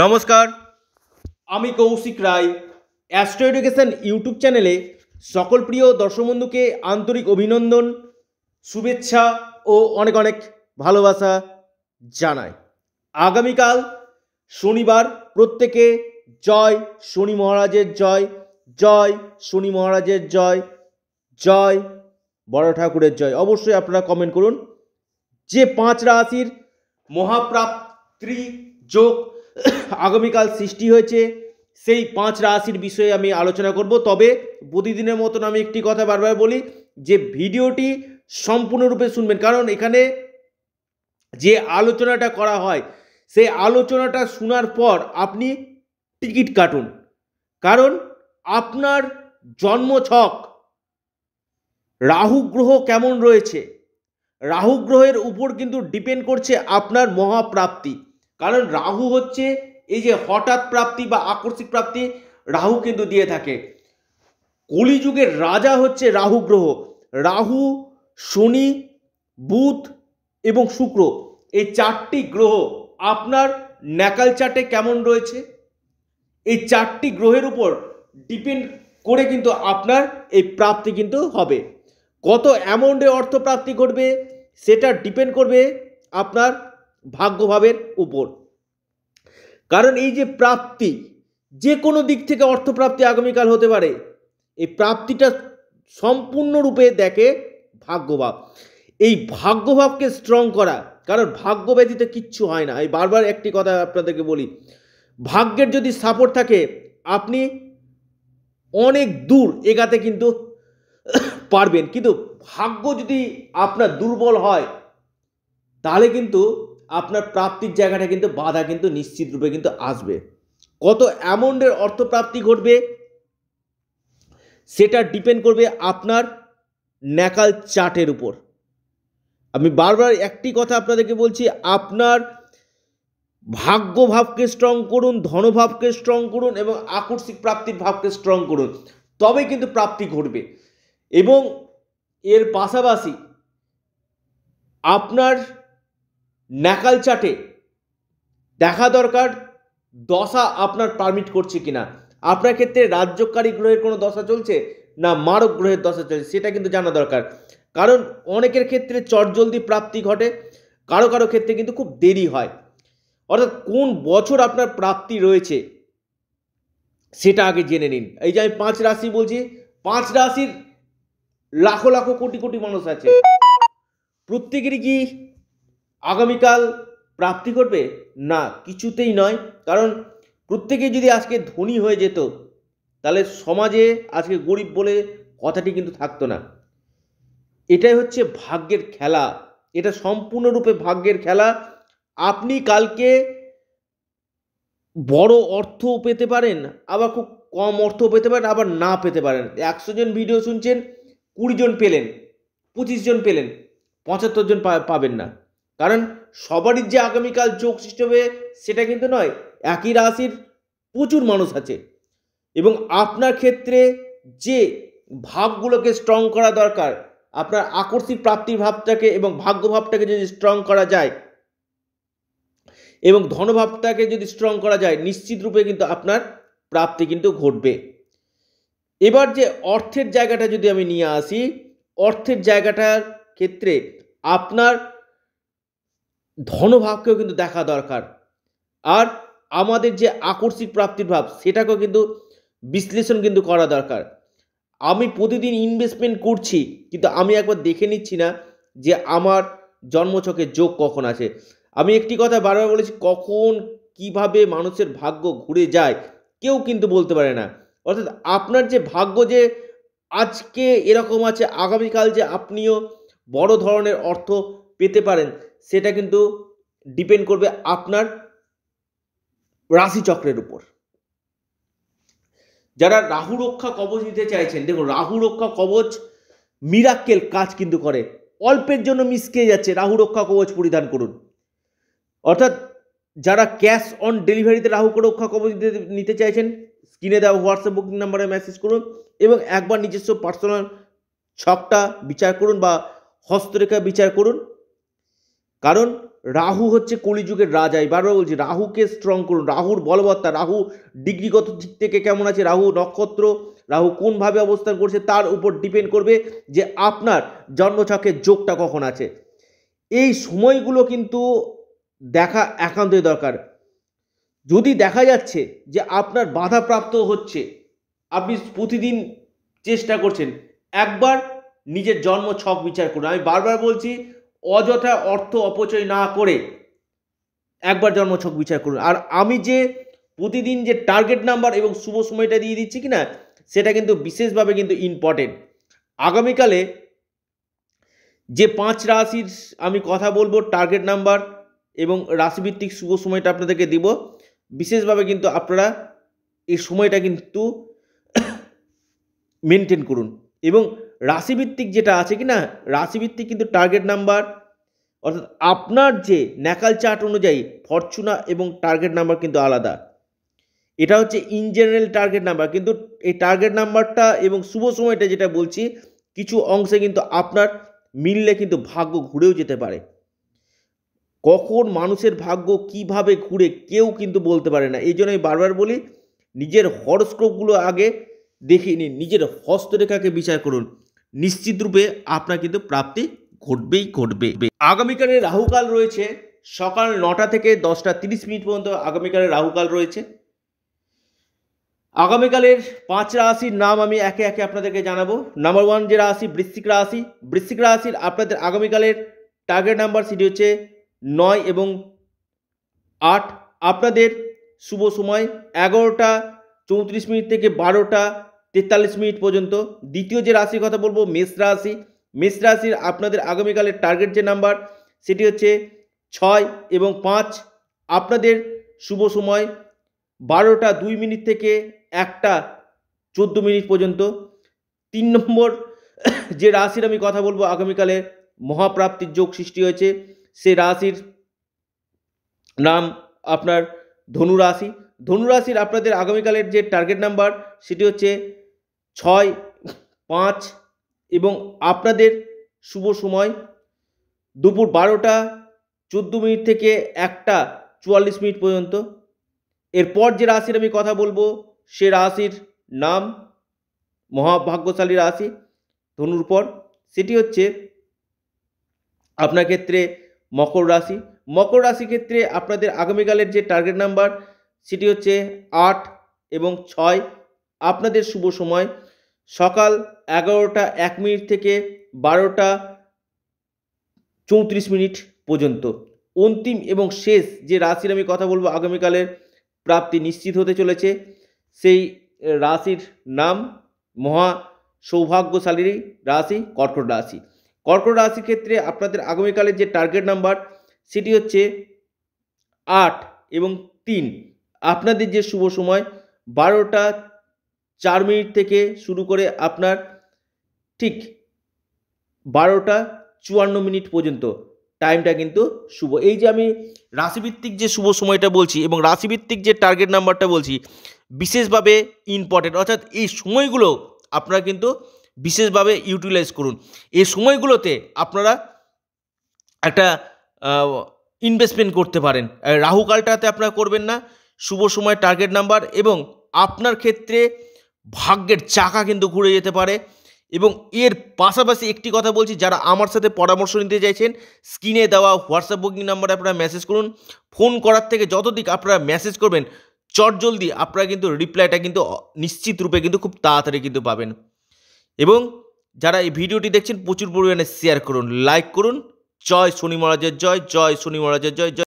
নমস্কার আমি Koushik Roy astro education YouTube চ্যানেলে সকল প্রিয় দর্শক বন্ধুকে আন্তরিক অভিনন্দন শুভেচ্ছা ও অনেক অনেক ভালোবাসা জানাই আগামীকাল শনিবার প্রত্যেকে জয় শনি মহারাজের জয় জয় শনি মহারাজের জয় জয় বড় ঠাকুরের জয় অবশ্যই আপনারা কমেন্ট করুন যে পাঁচ রাশির মহাপ্রাপ্তি যোগ আগামীকাল সৃষ্টি হয়েছে সেই পাঁচ রাশির বিষয়ে আমি আলোচনা করব তবে প্রতিদিনের মতন আমি একটি কথা বারবার বলি যে ভিডিওটি সম্পূর্ণরূপে শুনবেন কারণ এখানে যে আলোচনাটা করা হয় সেই আলোচনাটা শোনার পর আপনি টিকিট কাটুন কারণ আপনার জন্মছক রাহু গ্রহ কেমন রয়েছে রাহু গ্রহের উপর কিন্তু ডিপেন্ড করছে আপনার মহাপ্রাপ্তি কারণ রাহু হচ্ছে এই যে হঠাৎ প্রাপ্তি বা আকস্মিক প্রাপ্তি রাহু কিন্তু দিয়ে থাকে কলিযুগের রাজা হচ্ছে রাহু গ্রহ রাহু শনি বুধ এবং শুক্র এই চারটি গ্রহ আপনার ন্যাকাল চার্টে কেমন রয়েছে এই চারটি গ্রহের উপর ডিপেন্ড করে কিন্তু আপনার এই প্রাপ্তি কিন্তু হবে কত অ্যামাউন্টে অর্থ প্রাপ্তি ঘটবে সেটা ডিপেন্ড করবে আপনার ভাগ্যভাবের উপর কারণ এই যে প্রাপ্তি যে কোনো দিক থেকে অর্থপ্রাপ্তি আগামীকাল হতে পারে এই প্রাপ্তিটা সম্পূর্ণরূপে দেখে ভাগ্যভাব এই ভাগ্যভাবকে স্ট্রং করা কারণ ভাগ্য ব্যতীত কিচ্ছু হয় না এই বারবার একটি কথা আপনাদেরকে বলি ভাগ্যের যদি সাপোর্ট থাকে আপনি অনেক দূর এগাতে কিন্তু পারবেন কিন্তু ভাগ্য যদি আপনার দুর্বল হয় তাহলে কিন্তু আপনার প্রাপ্তির জায়গাটা কিন্তু বাধা কিন্তু নিশ্চিত রূপে কিন্তু আসবে কত অ্যামাউন্টের অর্থপ্রাপ্তি ঘটবে সেটা ডিপেন্ড করবে আপনার ন্যাকাল চার্টের উপর আমি বারবার একটি কথা আপনাদেরকে বলছি আপনার ভাগ্যভাবকে স্ট্রং করুন ধনভাবকে স্ট্রং করুন এবং আকস্মিক প্রাপ্তির ভাবকে স্ট্রং করুন তবে কিন্তু প্রাপ্তি ঘটবে এবং এর পাশাপাশি আপনার ন্যাকাল চাটে দেখা দরকার দশা আপনার পারমিট করছে কিনা আপনার ক্ষেত্রে রাজ্যকারী গ্রহের কোনো দশা চলছে না মারক গ্রহের দশা চলছে সেটা কিন্তু জানা দরকার কারণ অনেকের ক্ষেত্রে চটজলদি প্রাপ্তি ঘটে কারো কারো ক্ষেত্রে কিন্তু খুব দেরি হয় অর্থাৎ কোন বছর আপনার প্রাপ্তি রয়েছে সেটা আগে জেনে নিন এই যে আমি পাঁচ রাশি বলছি পাঁচ রাশির লাখো লাখো কোটি কোটি মানুষ আছে প্রত্যেকেরই কি আগামীকাল প্রাপ্তি করবে না কিছুতেই নয় কারণ প্রত্যেকে যদি আজকে ধনী হয়ে যেত তাহলে সমাজে আজকে গরিব বলে কথাটি কিন্তু থাকতো না এটাই হচ্ছে ভাগ্যের খেলা এটা সম্পূর্ণরূপে ভাগ্যের খেলা আপনি কালকে বড় অর্থ পেতে পারেন আবার খুব কম অর্থ পেতে পারেন আবার না পেতে পারেন একশো জন ভিডিও শুনছেন কুড়ি জন পেলেন পঁচিশ জন পেলেন পঁচাত্তর জন পাবেন না কারণ সবারই যে আগামীকাল যোগ সৃষ্টি হবে সেটা কিন্তু নয় একই রাশির প্রচুর মানুষ আছে এবং আপনার ক্ষেত্রে যে ভাবগুলোকে স্ট্রং করা দরকার আপনার আকর্ষিক প্রাপ্তির ভাবটাকে এবং ভাগ্যভাবটাকে যদি স্ট্রং করা যায় এবং ধনভাবটাকে যদি স্ট্রং করা যায় নিশ্চিত রূপে কিন্তু আপনার প্রাপ্তি কিন্তু ঘটবে এবার যে অর্থের জায়গাটা যদি আমি নিয়ে আসি অর্থের জায়গাটার ক্ষেত্রে আপনার ধনভাবকেও কিন্তু দেখা দরকার আর আমাদের যে আকস্মিক প্রাপ্তির ভাব সেটাকেও কিন্তু বিশ্লেষণ কিন্তু করা দরকার আমি প্রতিদিন ইনভেস্টমেন্ট করছি কিন্তু আমি একবার দেখে নিচ্ছি না যে আমার জন্মছকে যোগ কখন আছে আমি একটি কথা বারবার বলেছি কখন কিভাবে মানুষের ভাগ্য ঘুরে যায় কেউ কিন্তু বলতে পারে না অর্থাৎ আপনার যে ভাগ্য যে আজকে এরকম আছে আগামীকাল যে আপনিও বড় ধরনের অর্থ পেতে পারেন সেটা কিন্তু ডিপেন্ড করবে আপনার রাশিচক্রের উপর যারা রাহু রক্ষা কবচ নিতে চাইছেন দেখুন রাহু রক্ষা কবচ মিরাক্কেল কাজ কিন্তু করে অল্পের জন্য মিসকে যাচ্ছে রাহু রক্ষা কবচ পরিধান করুন অর্থাৎ যারা ক্যাশ অন ডেলিভারিতে রাহু রক্ষা কবচ নিতে চাইছেন স্ক্রিনে দেওয়া হোয়াটসঅ্যাপ বুকিং নাম্বারে মেসেজ করুন এবং একবার নিজস্ব পার্সোনাল ছকটা বিচার করুন বা হস্তরেখা বিচার করুন কারণ রাহু হচ্ছে কলিযুগের রাজা এবারও বলছি রাহুকে স্ট্রং করুন রাহুর বলবত্তা রাহু ডিগ্রিগত দিক থেকে কেমন আছে রাহু নক্ষত্র রাহু কোনভাবে অবস্থান করছে তার উপর ডিপেন্ড করবে যে আপনার জন্মছকের যোগটা কখন আছে এই সময়গুলো কিন্তু দেখা একান্তই দরকার যদি দেখা যাচ্ছে যে আপনার বাধাপ্রাপ্ত হচ্ছে আপনি প্রতিদিন চেষ্টা করছেন একবার নিজের জন্ম ছক বিচার করুন আমি বারবার বলছি অযথা অর্থ অপচয় না করে একবার জন্ম ছক বিচার করুন আর আমি যে প্রতিদিন যে টার্গেট নাম্বার এবং শুভ সময়টা দিয়ে দিচ্ছি কি না সেটা কিন্তু বিশেষভাবে কিন্তু ইম্পর্টেন্ট আগামীকালে যে পাঁচ রাশির আমি কথা বলবো টার্গেট নাম্বার এবং রাশিভিত্তিক শুভ সময়টা আপনাদেরকে দিব বিশেষভাবে কিন্তু আপনারা এই সময়টা কিন্তু মেনটেন করুন এবং রাশিভিত্তিক যেটা আছে কি না রাশিভিত্তিক কিন্তু টার্গেট নাম্বার অর্থাৎ আপনার যে ন্যাকাল চার্ট অনুযায়ী ফরচুনা এবং টার্গেট নাম্বার কিন্তু আলাদা এটা হচ্ছে ইন জেনারেল টার্গেট নাম্বার কিন্তু এই টার্গেট নাম্বারটা এবং শুভ সময়টা যেটা বলছি কিছু অংশে কিন্তু আপনার মিললে কিন্তু ভাগ্য ঘুরেও যেতে পারে কখন মানুষের ভাগ্য কিভাবে ঘুরে কেউ কিন্তু বলতে পারে না এই জন্যই বারবার বলি নিজের হরস্কোপগুলো আগে দেখে নিন নিজের হস্তরেখাকে বিচার করুন নিশ্চিতরূপে আপনার কিন্তু প্রাপ্তি ঘটবেই ঘটবে আগামীকালের রাহুকাল রয়েছে সকাল নটা থেকে দশটা তিরিশ মিনিট পর্যন্ত আগামীকালের রাহুকাল রয়েছে আগামীকালের পাঁচ রাশির নাম আমি একে একে আপনাদেরকে জানাবো নাম্বার ওয়ান যে রাশি বৃশ্চিক রাশি বৃশ্চিক রাশির আপনাদের আগামীকালের টার্গেট নাম্বার সেটি হচ্ছে নয় এবং আট আপনাদের শুভ সময় এগারোটা চৌত্রিশ মিনিট থেকে বারোটা তেতাল্লিশ মিনিট পর্যন্ত দ্বিতীয় যে রাশির কথা বলবো মেষ রাশি মেষ রাশির আপনাদের আগামীকালের টার্গেট যে নাম্বার সেটি হচ্ছে ছয় এবং পাঁচ আপনাদের শুভ সময় বারোটা দুই মিনিট থেকে একটা চোদ্দো মিনিট পর্যন্ত তিন নম্বর যে রাশির আমি কথা বলবো আগামীকালে মহাপ্রাপ্তির যোগ সৃষ্টি হয়েছে সে রাশির নাম আপনার ধনু রাশি ধনু রাশির আপনাদের আগামীকালের যে টার্গেট নাম্বার সেটি হচ্ছে ছয় পাঁচ এবং আপনাদের শুভ সময় দুপুর বারোটা চোদ্দো মিনিট থেকে একটা চুয়াল্লিশ মিনিট পর্যন্ত এরপর যে রাশির আমি কথা বলবো সে রাশির নাম মহাভাগ্যশালী রাশি ধনুর পর সেটি হচ্ছে আপনার ক্ষেত্রে মকর রাশি মকর রাশি ক্ষেত্রে আপনাদের আগামীকালের যে টার্গেট নাম্বার সেটি হচ্ছে আট এবং ছয় আপনাদের শুভ সময় সকাল এগারোটা এক মিনিট থেকে বারোটা চৌত্রিশ মিনিট পর্যন্ত অন্তিম এবং শেষ যে রাশির আমি কথা বলবো আগামীকালের প্রাপ্তি নিশ্চিত হতে চলেছে সেই রাশির নাম মহা সৌভাগ্যশালী রাশি কর্কট রাশি কর্কট রাশির ক্ষেত্রে আপনাদের আগামীকালের যে টার্গেট নাম্বার সেটি হচ্ছে আট এবং তিন আপনাদের যে শুভ সময় বারোটা চার মিনিট থেকে শুরু করে আপনার ঠিক বারোটা চুয়ান্ন মিনিট পর্যন্ত টাইমটা কিন্তু শুভ এই যে আমি রাশিভিত্তিক যে শুভ সময়টা বলছি এবং রাশিভিত্তিক যে টার্গেট নাম্বারটা বলছি বিশেষভাবে ইম্পর্টেন্ট অর্থাৎ এই সময়গুলো আপনারা কিন্তু বিশেষভাবে ইউটিলাইজ করুন এই সময়গুলোতে আপনারা একটা ইনভেস্টমেন্ট করতে পারেন রাহুকালটাতে আপনারা করবেন না শুভ সময় টার্গেট নাম্বার এবং আপনার ক্ষেত্রে ভাগ্যের চাকা কিন্তু ঘুরে যেতে পারে এবং এর পাশাপাশি একটি কথা বলছি যারা আমার সাথে পরামর্শ নিতে চাইছেন স্ক্রিনে দেওয়া হোয়াটসঅ্যাপ বুকিং নাম্বারে আপনারা মেসেজ করুন ফোন করার থেকে যতদিক আপনারা মেসেজ করবেন চট জলদি আপনারা কিন্তু রিপ্লাইটা কিন্তু নিশ্চিত রূপে কিন্তু খুব তাড়াতাড়ি কিন্তু পাবেন এবং যারা এই ভিডিওটি দেখছেন প্রচুর পরিমাণে শেয়ার করুন লাইক করুন জয় শনি মহারাজের জয় জয় শনি মহারাজের জয় জয়